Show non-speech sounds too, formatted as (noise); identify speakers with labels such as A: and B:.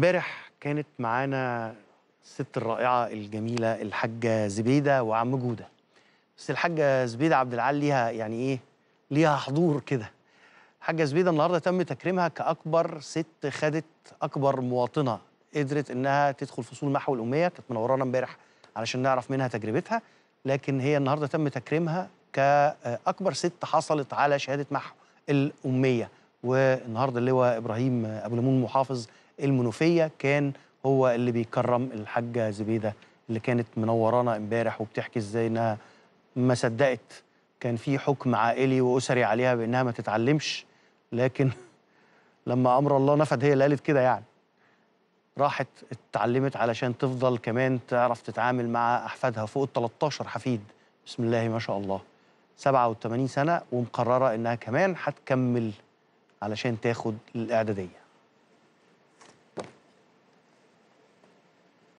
A: امبارح كانت معانا الست الرائعه الجميله الحاجه زبيده وعم جوده بس الحاجه زبيده عبد العال ليها يعني ايه ليها حضور كده الحاجه زبيده النهارده تم تكريمها كاكبر ست خدت اكبر مواطنه قدرت انها تدخل فصول محو الاميه كانت منورانا امبارح علشان نعرف منها تجربتها لكن هي النهارده تم تكريمها كاكبر ست حصلت على شهاده محو الاميه والنهارده اللواء ابراهيم ابو ليمون محافظ المنوفيه كان هو اللي بيكرم الحاجه زبيده اللي كانت منورانا امبارح وبتحكي ازاي انها ما صدقت كان في حكم عائلي واسري عليها بانها ما تتعلمش لكن (laughs) لما امر الله نفد هي اللي قالت كده يعني راحت اتعلمت علشان تفضل كمان تعرف تتعامل مع احفادها فوق ال 13 حفيد بسم الله ما شاء الله 87 سنه ومقرره انها كمان هتكمل علشان تاخد الاعداديه